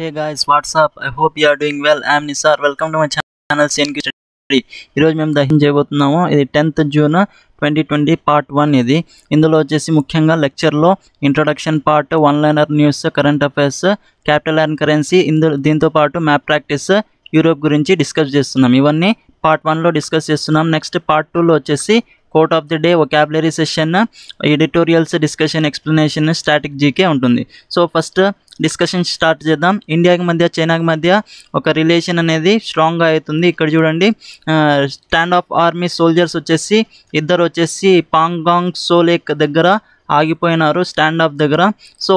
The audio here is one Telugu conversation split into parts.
hey guys what's up I hope you're doing well I'm Nisar welcome to my channel సిఎన్కి స్టడీ ఈరోజు మేము దహిం చేయబోతున్నాము ఇది tenth June twenty twenty part one ఇది ఇందులో వచ్చేసి ముఖ్యంగా లెక్చర్లో introduction part one liner news current affairs capital and currency ఇందులో దీంతో పాటు మ్యాప్ ప్రాక్టీస్ యూరోప్ గురించి డిస్కస్ చేస్తున్నాం ఇవన్నీ పార్ట్ వన్లో డిస్కస్ చేస్తున్నాం నెక్స్ట్ పార్ట్ టూలో వచ్చేసి quote of the day vocabulary session editorials discussion explanation static GK ఉంటుంది సో ఫస్ట్ డిస్కషన్ స్టార్ట్ చేద్దాం ఇండియాకి మధ్య చైనాకి మధ్య ఒక రిలేషన్ అనేది స్ట్రాంగ్గా అవుతుంది ఇక్కడ చూడండి స్టాండ్ ఆఫ్ ఆర్మీ సోల్జర్స్ వచ్చేసి ఇద్దరు వచ్చేసి పాంగాంగ్ సోలేక్ దగ్గర ఆగిపోయినారు స్టాండ్ ఆఫ్ దగ్గర సో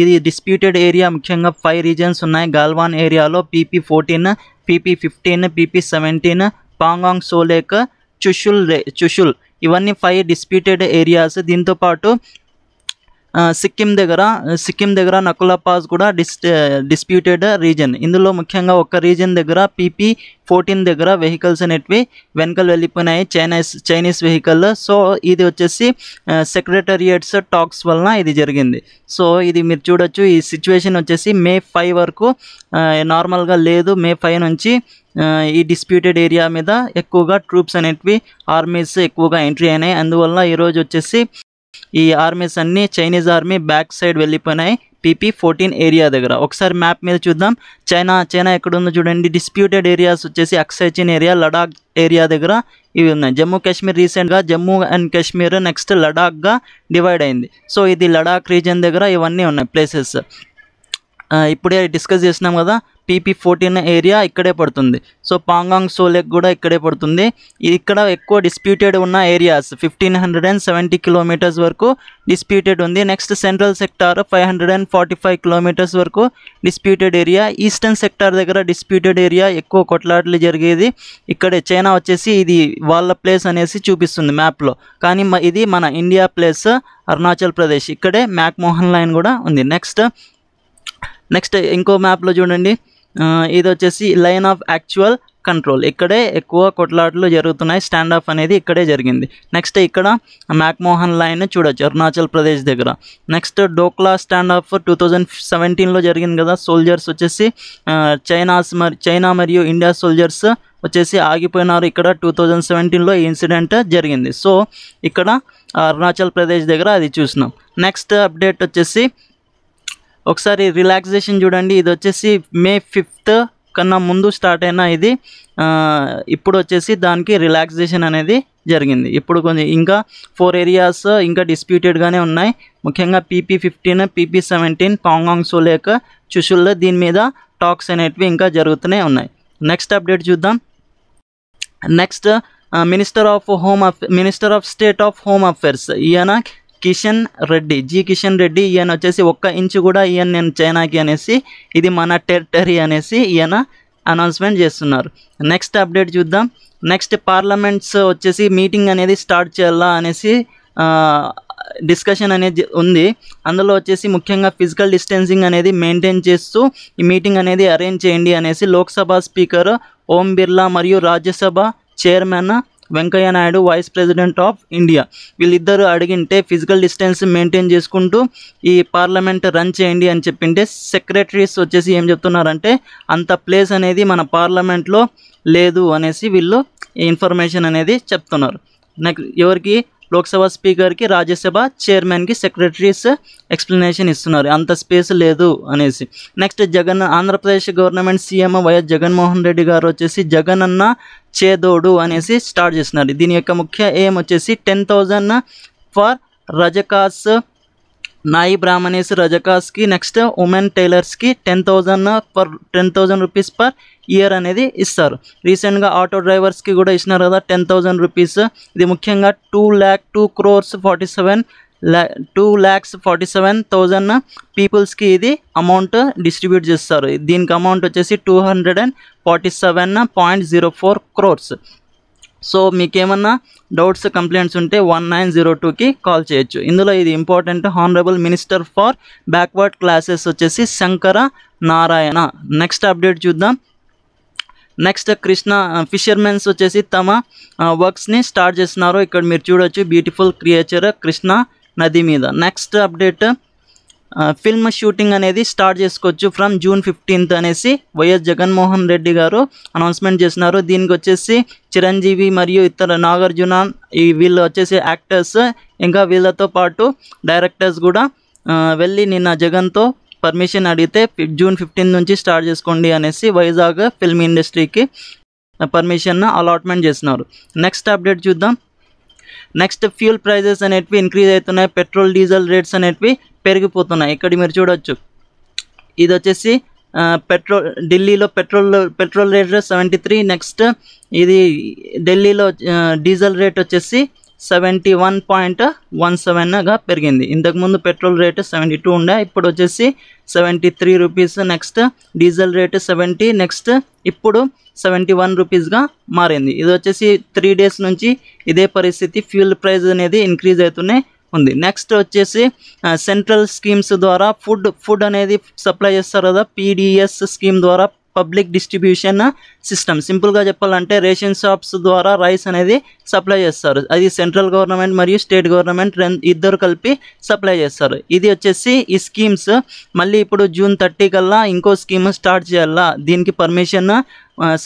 ఇది డిస్ప్యూటెడ్ ఏరియా ముఖ్యంగా ఫైవ్ రీజన్స్ ఉన్నాయి గల్వాన్ ఏరియాలో PP fourteen PP fifteen PP seventeen Pangong Tso lake Chushul రే చుషుల్ ఇవన్నీ ఫైవ్ డిస్ప్యూటెడ్ ఏరియాస్ దీంతోపాటు సిక్కిం దగ్గర సిక్కిం దగ్గర నకులా పాస్ కూడా డిస్ డిస్ప్యూటెడ్ రీజన్ ఇందులో ముఖ్యంగా ఒక రీజన్ దగ్గర పీపీ ఫోర్టీన్ దగ్గర వెహికల్స్ అనేటివి వెనకలు వెళ్ళిపోయినాయి చైనీస్ చైనీస్ వెహికల్ సో ఇది వచ్చేసి సెక్రటరియట్స్ టాక్స్ వలన ఇది జరిగింది సో ఇది మీరు చూడొచ్చు ఈ సిచ్యువేషన్ వచ్చేసి మే ఫైవ్ వరకు నార్మల్గా లేదు మే ఫైవ్ నుంచి ఈ డిస్ప్యూటెడ్ ఏరియా మీద ఎక్కువగా ట్రూప్స్ అనేటివి ఆర్మీస్ ఎక్కువగా ఎంట్రీ అయినాయి అందువల్ల ఈరోజు వచ్చేసి ఈ ఆర్మీస్ అన్నీ చైనీస్ ఆర్మీ బ్యాక్ సైడ్ వెళ్ళిపోయినాయి పీపీ ఫోర్టీన్ ఏరియా దగ్గర ఒకసారి మ్యాప్ మీద చూద్దాం చైనా చైనా ఎక్కడుందో చూడండి డిస్ప్యూటెడ్ ఏరియాస్ వచ్చేసి అక్సైచిన్ ఏరియా లడాక్ ఏరియా దగ్గర ఇవి ఉన్నాయి జమ్మూ కాశ్మీర్ రీసెంట్గా జమ్మూ అండ్ కాశ్మీర్ నెక్స్ట్ లడాక్గా డివైడ్ అయింది సో ఇది లడాక్ రీజన్ దగ్గర ఇవన్నీ ఉన్నాయి ప్లేసెస్ ఇప్పుడే డిస్కస్ చేసినాం కదా పీపీ ఫోర్టీన్ ఏరియా ఇక్కడే పడుతుంది సో పాంగాంగ్ సోలెక్ కూడా ఇక్కడే పడుతుంది ఇక్కడ ఎక్కువ డిస్ప్యూటెడ్ ఉన్న areas fifteen hundred and seventy kilometres వరకు డిస్ప్యూటెడ్ ఉంది next central sector five hundred and forty five kilometres వరకు డిస్ప్యూటెడ్ ఏరియా ఈస్టర్న్ సెక్టార్ దగ్గర డిస్ప్యూటెడ్ ఏరియా ఎక్కువ కొట్లాటలు జరిగేది ఇక్కడే చైనా వచ్చేసి ఇది వాళ్ళ ప్లేస్ అనేసి చూపిస్తుంది మ్యాప్లో కానీ ఇది మన ఇండియా ప్లేస్ అరుణాచల్ ప్రదేశ్ ఇక్కడే మ్యాక్మోహన్ లైన్ కూడా ఉంది నెక్స్ట్ నెక్స్ట్ ఇంకో మ్యాప్లో చూడండి ఇది వచ్చేసి లైన్ ఆఫ్ యాక్చువల్ కంట్రోల్ ఇక్కడే ఎక్కువ కొట్లాటలు జరుగుతున్నాయి స్టాండ్ ఆఫ్ అనేది ఇక్కడే జరిగింది నెక్స్ట్ ఇక్కడ మ్యాక్మోహన్ లైన్ చూడొచ్చు అరుణాచల్ ప్రదేశ్ దగ్గర next Doklam stand off two thousand సెవెంటీన్లో జరిగింది కదా సోల్జర్స్ వచ్చేసి చైనాస్ చైనా మరియు ఇండియా సోల్జర్స్ వచ్చేసి ఆగిపోయినారు ఇక్కడ టూ థౌజండ్ సెవెంటీన్లో ఈ ఇన్సిడెంట్ జరిగింది సో ఇక్కడ అరుణాచల్ ప్రదేశ్ దగ్గర అది చూసినాం నెక్స్ట్ అప్డేట్ వచ్చేసి ఒకసారి రిలాక్సేషన్ చూడండి ఇది వచ్చేసి మే ఫిఫ్త్ కన్నా ముందు స్టార్ట్ అయిన ఇది ఇప్పుడు వచ్చేసి దానికి రిలాక్సేషన్ అనేది జరిగింది ఇప్పుడు కొంచెం ఇంకా ఫోర్ ఏరియాస్ ఇంకా డిస్ప్యూటెడ్గానే ఉన్నాయి ముఖ్యంగా PP fifteen PP seventeen Pangong Tso lake చుషుల్లో దీని మీద టాక్స్ అనేటివి ఇంకా జరుగుతూనే ఉన్నాయి నెక్స్ట్ అప్డేట్ చూద్దాం next minister of home of minister of state of home affairs ఈయన కిషన్ రెడ్డి జి కిషన్ రెడ్డి ఈయన వచ్చేసి ఒక్క ఇంచు కూడా ఈయన నేను చైనాకి అనేసి ఇది మన టెరిటరీ అనేసి ఈయన అనౌన్స్మెంట్ చేస్తున్నారు నెక్స్ట్ అప్డేట్ చూద్దాం నెక్స్ట్ పార్లమెంట్స్ వచ్చేసి మీటింగ్ అనేది స్టార్ట్ చేయాలా అనేసి డిస్కషన్ అనేది ఉంది అందులో వచ్చేసి ముఖ్యంగా ఫిజికల్ డిస్టెన్సింగ్ అనేది మెయింటైన్ చేస్తూ ఈ మీటింగ్ అనేది అరేంజ్ చేయండి అనేసి లోక్సభ స్పీకర్ ఓం బిర్లా మరియు Rajya Sabha chairman Venkaiah Naidu vice president of India వీళ్ళిద్దరూ అడిగింటే ఫిజికల్ డిస్టెన్స్ మెయింటైన్ చేసుకుంటూ ఈ పార్లమెంట్ రన్ చేయండి అని చెప్పింటే సెక్రటరీస్ వచ్చేసి ఏం చెప్తున్నారంటే అంత ప్లేస్ అనేది మన పార్లమెంట్లో లేదు అనేసి వీళ్ళు ఇన్ఫర్మేషన్ అనేది చెప్తున్నారు నెక్స్ట్ ఎవరికి లోక్సభ స్పీకర్కి రాజ్యసభ చైర్మన్కి సెక్రటరీస్ ఎక్స్ప్లెనేషన్ ఇస్తున్నారు అంత స్పేస్ లేదు అనేసి next Jagan Andhra Pradesh government CM YS Jaganmohan Reddy గారు వచ్చేసి జగన్ అన్న చేదోడు అనేసి స్టార్ట్ చేస్తున్నారు దీని యొక్క ముఖ్య ఎయిమ్ వచ్చేసి ten thousand for Rajakas Nayi Brahmins రజకాస్కి నెక్స్ట్ ఉమెన్ టైలర్స్కి ten thousand per ten thousand rupees per year అనేది ఇస్తారు రీసెంట్గా ఆటో డ్రైవర్స్కి కూడా ఇచ్చినారు కదా టెన్ థౌజండ్ రూపీస్ ఇది ముఖ్యంగా two lakh two crores forty seven lakh two lakhs forty seven thousand పీపుల్స్కి ఇది అమౌంట్ డిస్ట్రిబ్యూట్ చేస్తారు దీనికి అమౌంట్ వచ్చేసి two hundred and forty seven point zero four crores so మీకేమన్నా డౌట్స్ కంప్లైంట్స్ ఉంటే వన్ నైన్ జీరో టూకి కాల్ చేయొచ్చు ఇందులో ఇది important honourable minister for backward classes వచ్చేసి శంకర నారాయణ నెక్స్ట్ అప్డేట్ చూద్దాం నెక్స్ట్ కృష్ణ ఫిషర్మెన్స్ వచ్చేసి తమ వర్క్స్ని స్టార్ట్ చేస్తున్నారు ఇక్కడ మీరు చూడొచ్చు బ్యూటిఫుల్ క్రియేచర్ కృష్ణ నది మీద నెక్స్ట్ అప్డేట్ ఫిల్మ్ షూటింగ్ అనేది స్టార్ట్ చేసుకోవచ్చు ఫ్రమ్ జూన్ ఫిఫ్టీన్త్ అనేసి వైఎస్ జగన్మోహన్ రెడ్డి గారు అనౌన్స్మెంట్ చేసినారు దీనికి వచ్చేసి చిరంజీవి మరియు ఇతర నాగార్జున ఈ వీళ్ళు వచ్చేసి యాక్టర్స్ ఇంకా వీళ్ళతో పాటు డైరెక్టర్స్ కూడా వెళ్ళి నిన్న జగన్తో పర్మిషన్ అడిగితే జూన్ ఫిఫ్టీన్త్ నుంచి స్టార్ట్ చేసుకోండి అనేసి వైజాగ్ ఫిల్మ్ ఇండస్ట్రీకి పర్మిషన్ అలాట్మెంట్ చేసినారు నెక్స్ట్ అప్డేట్ చూద్దాం నెక్స్ట్ ఫ్యూల్ ప్రైజెస్ అనేటివి ఇంక్రీజ్ అవుతున్నాయి పెట్రోల్ డీజిల్ రేట్స్ అనేటివి పెరిగిపోతున్నాయి ఇక్కడ మీరు చూడొచ్చు ఇది వచ్చేసి పెట్రోల్ ఢిల్లీలో petrol petrol rate seventy three next ఇది ఢిల్లీలో డీజిల్ రేట్ వచ్చేసి సెవెంటీ వన్ పాయింట్ వన్ సెవెన్గా పెరిగింది ఇంతకుముందు పెట్రోల్ రేటు సెవెంటీ టూ ఉండే ఇప్పుడు వచ్చేసి seventy three rupees next diesel rate seventy next ఇప్పుడు సెవెంటీ వన్ రూపీస్గా మారింది ఇది వచ్చేసి త్రీ డేస్ నుంచి ఇదే పరిస్థితి ఫ్యూల్ ప్రైస్ అనేది ఇంక్రీజ్ అవుతూనే ఉంది నెక్స్ట్ వచ్చేసి సెంట్రల్ స్కీమ్స్ ద్వారా ఫుడ్ ఫుడ్ అనేది సప్లై చేస్తారు కదా పీడిఎస్ స్కీమ్ ద్వారా పబ్లిక్ డిస్ట్రిబ్యూషన్ సిస్టమ్ సింపుల్గా చెప్పాలంటే రేషన్ షాప్స్ ద్వారా రైస్ అనేది సప్లై చేస్తారు అది సెంట్రల్ గవర్నమెంట్ మరియు స్టేట్ గవర్నమెంట్ ఇద్దరు కలిపి సప్లై చేస్తారు ఇది వచ్చేసి ఈ స్కీమ్స్ మళ్ళీ ఇప్పుడు జూన్ థర్టీ కల్లా ఇంకో స్కీమ్ స్టార్ట్ చేయాలా దీనికి పర్మిషన్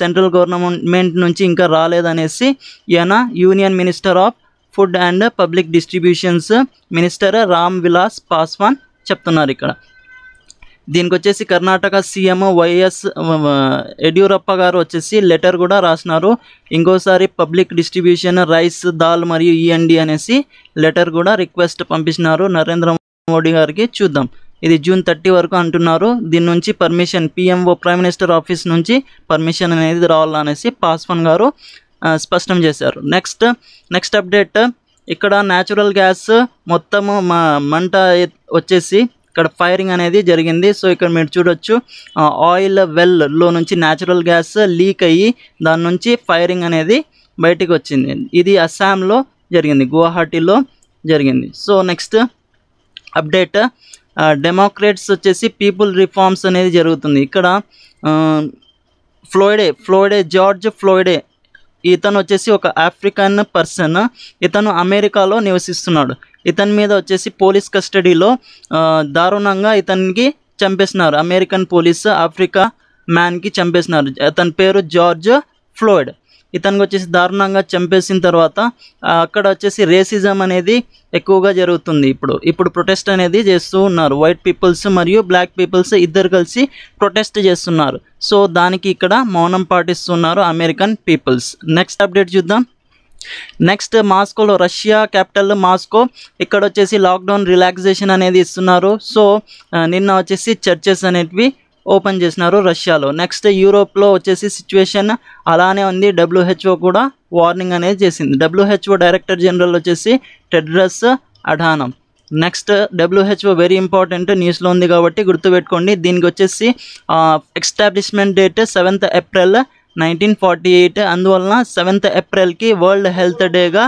సెంట్రల్ గవర్నమెంట్ నుంచి ఇంకా రాలేదనేసి ఈయన union minister of food and public distributions minister Ram Vilas Paswan చెప్తున్నారు ఇక్కడ దీనికి వచ్చేసి కర్ణాటక సీఎం వైఎస్ యడ్యూరప్ప గారు వచ్చేసి లెటర్ కూడా రాసినారు ఇంకోసారి పబ్లిక్ డిస్ట్రిబ్యూషన్ రైస్ దాల్ మరియు ఈఎండి e అనేసి లెటర్ కూడా రిక్వెస్ట్ పంపించినారు నరేంద్ర మోడీ గారికి చూద్దాం ఇది జూన్ థర్టీ వరకు అంటున్నారు దీని నుంచి permission PMO prime minister office నుంచి పర్మిషన్ అనేది రావాలనేసి పాస్వాన్ గారు స్పష్టం చేశారు నెక్స్ట్ నెక్స్ట్ అప్డేట్ ఇక్కడ న్యాచురల్ గ్యాస్ మొత్తము మా మంట వచ్చేసి ఇక్కడ ఫైరింగ్ అనేది జరిగింది సో ఇక్కడ మీరు చూడొచ్చు ఆయిల్ వెల్లో నుంచి న్యాచురల్ గ్యాస్ లీక్ అయ్యి దాని నుంచి ఫైరింగ్ అనేది బయటికి వచ్చింది ఇది అస్సాంలో జరిగింది గువాహటిలో జరిగింది సో నెక్స్ట్ అప్డేట్ డెమోక్రేట్స్ వచ్చేసి పీపుల్ రిఫార్మ్స్ అనేది జరుగుతుంది ఇక్కడ ఫ్లోయిడే ఫ్లోయిడే జార్జ్ ఫ్లోయిడే ఇతను వచ్చేసి ఒక ఆఫ్రికన్ పర్సన్ ఇతను అమెరికాలో నివసిస్తున్నాడు ఇతని మీద వచ్చేసి పోలీస్ కస్టడీలో దారుణంగా ఇతనికి చంపేసినారు అమెరికన్ పోలీస్ ఆఫ్రికా మ్యాన్కి చంపేసినారు అతని పేరు జార్జ్ ఫ్లోయిడ్ ఇతనికి వచ్చేసి దారుణంగా చంపేసిన తర్వాత అక్కడ వచ్చేసి రేసిజం అనేది ఎక్కువగా జరుగుతుంది ఇప్పుడు ఇప్పుడు ప్రొటెస్ట్ అనేది చేస్తూ ఉన్నారు వైట్ పీపుల్స్ మరియు బ్లాక్ పీపుల్స్ ఇద్దరు కలిసి ప్రొటెస్ట్ చేస్తున్నారు సో దానికి ఇక్కడ మౌనం పాటిస్తున్నారు అమెరికన్ పీపుల్స్ నెక్స్ట్ అప్డేట్ చూద్దాం నెక్స్ట్ మాస్కోలో రష్యా క్యాపిటల్ మాస్కో ఇక్కడ వచ్చేసి లాక్డౌన్ రిలాక్సేషన్ అనేది ఇస్తున్నారు సో నిన్న వచ్చేసి చర్చెస్ అనేటివి ఓపెన్ చేసినారు రష్యాలో నెక్స్ట్ యూరోప్లో వచ్చేసి సిచ్యువేషన్ అలానే ఉంది డబ్ల్యూహెచ్ఓ కూడా వార్నింగ్ అనేది చేసింది డబ్ల్యూహెచ్ఓ డైరెక్టర్ జనరల్ వచ్చేసి Tedros Adhanom next WHO very important న్యూస్లో ఉంది కాబట్టి గుర్తుపెట్టుకోండి దీనికి వచ్చేసి establishment date seventh April nineteen forty eight అందువలన సెవెంత్ ఏప్రిల్కి వరల్డ్ హెల్త్ డేగా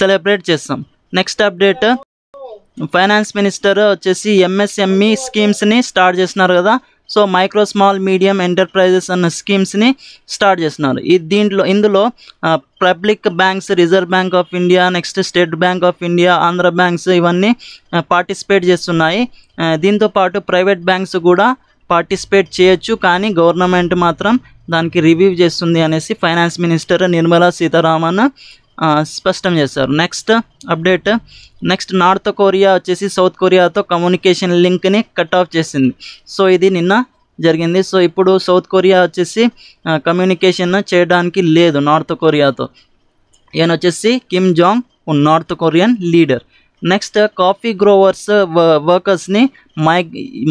సెలబ్రేట్ చేస్తాం నెక్స్ట్ అప్డేట్ ఫైనాన్స్ మినిస్టర్ వచ్చేసి ఎంఎస్ఎంఈ స్కీమ్స్ని స్టార్ట్ చేస్తున్నారు కదా so micro small medium enterprises అన్న స్కీమ్స్ని స్టార్ట్ చేస్తున్నారు ఈ దీంట్లో ఇందులో public banks reserve bank of India next state bank of India Andhra banks ఇవన్నీ పార్టిసిపేట్ చేస్తున్నాయి దీంతోపాటు ప్రైవేట్ బ్యాంక్స్ కూడా పార్టిసిపేట్ చేయొచ్చు కానీ గవర్నమెంట్ మాత్రం దానికి రివ్యూ చేస్తుంది అనేసి ఫైనాన్స్ మినిస్టర్ నిర్మలా సీతారామన్ స్పష్టం చేశారు next update next north Korea వచ్చేసి సౌత్ కొరియాతో కమ్యూనికేషన్ లింక్ని కట్ ఆఫ్ చేసింది సో ఇది నిన్న జరిగింది సో ఇప్పుడు సౌత్ కొరియా వచ్చేసి కమ్యూనికేషన్ చేయడానికి లేదు నార్త్ కొరియాతో ఈయన వచ్చేసి Kim Jong north Korean leader next coffee growers వర్కర్స్ని మై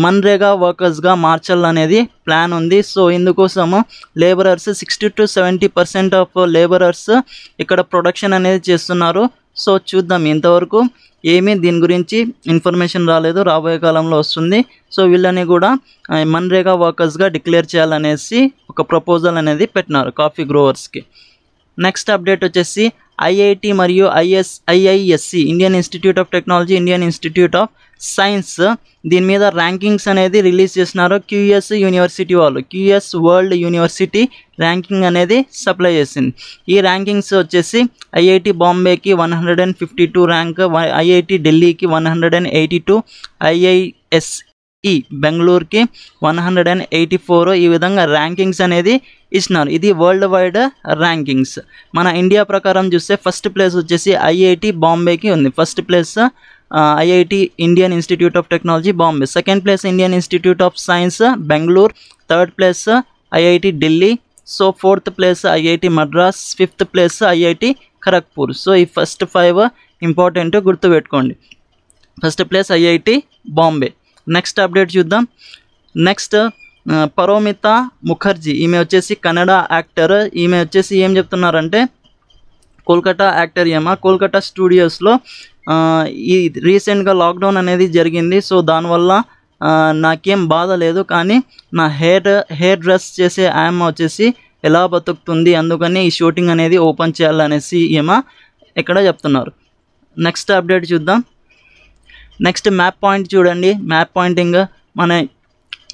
మన్రేగా వర్కర్స్గా మార్చాలనేది ప్లాన్ ఉంది సో ఇందుకోసము labourers sixty to seventy percent of labourers ఇక్కడ ప్రొడక్షన్ అనేది చేస్తున్నారు సో చూద్దాం ఇంతవరకు ఏమీ దీని గురించి ఇన్ఫర్మేషన్ రాలేదు రాబోయే కాలంలో వస్తుంది సో వీళ్ళని కూడా మన్రేగా వర్కర్స్గా డిక్లేర్ చేయాలనేసి ఒక ప్రపోజల్ అనేది పెట్టినారు కాఫీ గ్రోవర్స్కి నెక్స్ట్ అప్డేట్ వచ్చేసి ఐఐటి మరియు IS IISc Indian institute of technology Indian institute of science దీని మీద ర్యాంకింగ్స్ అనేది రిలీజ్ చేసినారు క్యూఎస్ యూనివర్సిటీ వాళ్ళు క్యూఎస్ వరల్డ్ యూనివర్సిటీ ర్యాంకింగ్ అనేది సప్లై చేసింది ఈ ర్యాంకింగ్స్ వచ్చేసి ఐఐటి బాంబేకి one hundred and fifty two rank IIT ఢిల్లీకి one hundred and eighty two IIS ఈ బెంగళూరుకి one hundred and eighty four ఈ విధంగా ర్యాంకింగ్స్ అనేది ఇస్తున్నారు ఇది వరల్డ్ వైడ్ ర్యాంకింగ్స్ మన ఇండియా ప్రకారం చూస్తే ఫస్ట్ ప్లేస్ వచ్చేసి ఐఐటి బాంబేకి ఉంది first place IIT Indian institute of technology Bombay second place Indian institute of science Bengaluru third place IIT Delhi so fourth place IIT Madras fifth place IIT Kharagpur so ఈ ఫస్ట్ ఫైవ్ ఇంపార్టెంట్ గుర్తుపెట్టుకోండి first place IIT Bombay next update చూద్దాం నెక్స్ట్ పరోమిత ముఖర్జీ ఈమె వచ్చేసి కన్నడ యాక్టర్ ఈమె వచ్చేసి ఏం చెప్తున్నారంటే కోల్కతా యాక్టర్ ఏమా కోల్కతా స్టూడియోస్లో ఈ రీసెంట్గా లాక్డౌన్ అనేది జరిగింది సో దానివల్ల నాకేం బాధ లేదు కానీ నా హెయిర్ హెయిర్ డ్రెస్ చేసే ఆయమ్మ వచ్చేసి ఎలా బతుకుతుంది అందుకని ఈ షూటింగ్ అనేది ఓపెన్ చేయాలనేసి ఏమా ఇక్కడ చెప్తున్నారు నెక్స్ట్ అప్డేట్ చూద్దాం నెక్స్ట్ మ్యాప్ పాయింట్ చూడండి మ్యాప్ పాయింటింగ్ మన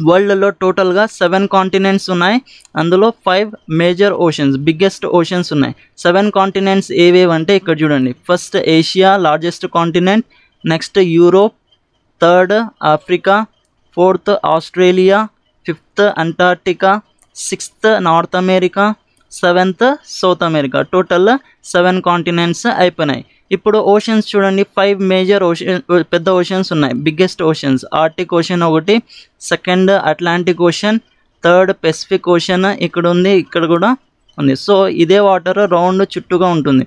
వరల్డ్లో టోటల్గా సెవెన్ కాంటినెంట్స్ ఉన్నాయి అందులో five major oceans biggest oceans ఉన్నాయి సెవెన్ కాంటినెంట్స్ ఏవేవంటే ఇక్కడ చూడండి first Asia largest continent next Europe third Africa fourth Australia fifth Antarctica sixth north America seventh south America total seven continents అయిపోయినాయి ఇప్పుడు ఓషన్స్ చూడండి ఫైవ్ మేజర్ ఓషన్ పెద్ద ఓషన్స్ ఉన్నాయి బిగ్గెస్ట్ ఓషన్స్ ఆర్టిక్ ఓషన్ ఒకటి second Atlantic ocean third Pacific ocean ఇక్కడ ఉంది ఇక్కడ కూడా ఉంది సో ఇదే వాటర్ రౌండ్ చుట్టూగా ఉంటుంది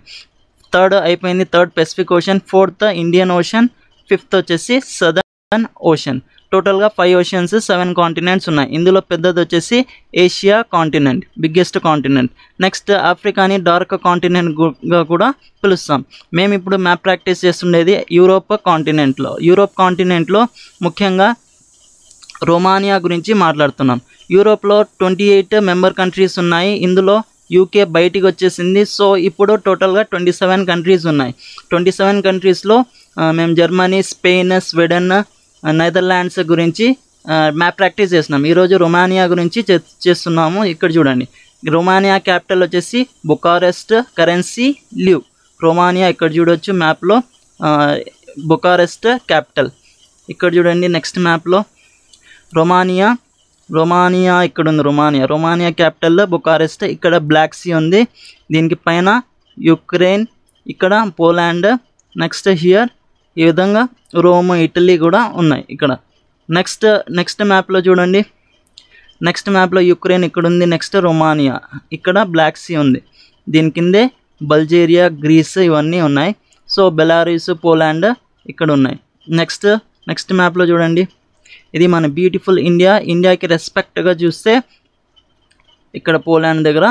థర్డ్ అయిపోయింది third Pacific ocean fourth Indian ocean fifth వచ్చేసి సదర్న్ ఓషన్ టోటల్గా ఫైవ్ ఓషన్స్ సెవెన్ కాంటినెంట్స్ ఉన్నాయి ఇందులో పెద్దది వచ్చేసి Asia continent biggest continent next ఆఫ్రికాని డార్క్ కాంటినెంట్గా కూడా పిలుస్తాం మేము ఇప్పుడు మ్యాప్ ప్రాక్టీస్ చేస్తుండేది యూరోప్ కాంటినెంట్లో యూరోప్ కాంటినెంట్లో ముఖ్యంగా రొమానియా గురించి మాట్లాడుతున్నాం యూరోప్లో ట్వంటీ ఎయిట్ మెంబర్ కంట్రీస్ ఉన్నాయి ఇందులో యూకే బయటికి వచ్చేసింది సో ఇప్పుడు టోటల్గా ట్వంటీ సెవెన్ కంట్రీస్ ఉన్నాయి ట్వంటీ సెవెన్ కంట్రీస్లో మేము జర్మనీ స్పెయిన్ స్వీడన్ నెదర్లాండ్స్ గురించి మ్యాప్ ప్రాక్టీస్ చేస్తున్నాం ఈరోజు రొమానియా గురించి చేస్తున్నాము ఇక్కడ చూడండి రొమానియా క్యాపిటల్ వచ్చేసి బుకారెస్ట్ కరెన్సీ లివ్ రొమానియా ఇక్కడ చూడొచ్చు మ్యాప్లో బుకారెస్ట్ క్యాపిటల్ ఇక్కడ చూడండి నెక్స్ట్ మ్యాప్లో రొమానియా రొమానియా ఇక్కడ ఉంది రొమానియా రొమానియా క్యాపిటల్లో బుకారెస్ట్ ఇక్కడ బ్లాక్ సీ ఉంది దీనికి పైన యుక్రెయిన్ ఇక్కడ పోలాండ్ నెక్స్ట్ హియర్ ఈ విధంగా రోమ్ ఇటలీ కూడా ఉన్నాయి ఇక్కడ నెక్స్ట్ నెక్స్ట్ మ్యాప్లో చూడండి నెక్స్ట్ మ్యాప్లో యుక్రెయిన్ ఇక్కడ ఉంది నెక్స్ట్ రొమానియా ఇక్కడ బ్లాక్ సీ ఉంది దీని కిందే బల్జేరియా గ్రీస్ ఇవన్నీ ఉన్నాయి సో బెలారీస్ పోలాండ్ ఇక్కడ ఉన్నాయి నెక్స్ట్ నెక్స్ట్ మ్యాప్లో చూడండి ఇది మన బ్యూటిఫుల్ ఇండియా ఇండియాకి రెస్పెక్ట్గా చూస్తే ఇక్కడ పోలాండ్ దగ్గర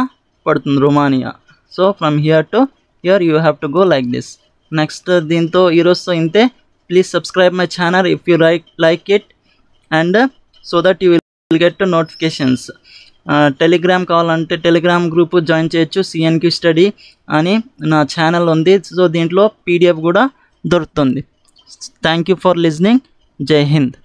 పడుతుంది Romania so from here to here you have to go like this next దీంతో ఈరోజుతో ఇంతే please subscribe my channel if you like like it and so that you will get notifications Telegram కావాలంటే టెలిగ్రామ్ గ్రూప్ జాయిన్ చేయొచ్చు సిఎన్క్యూ స్టడీ అని నా ఛానల్ ఉంది సో దీంట్లో పీడిఎఫ్ కూడా దొరుకుతుంది థ్యాంక్ యూ ఫర్ లిజనింగ్ జై హింద్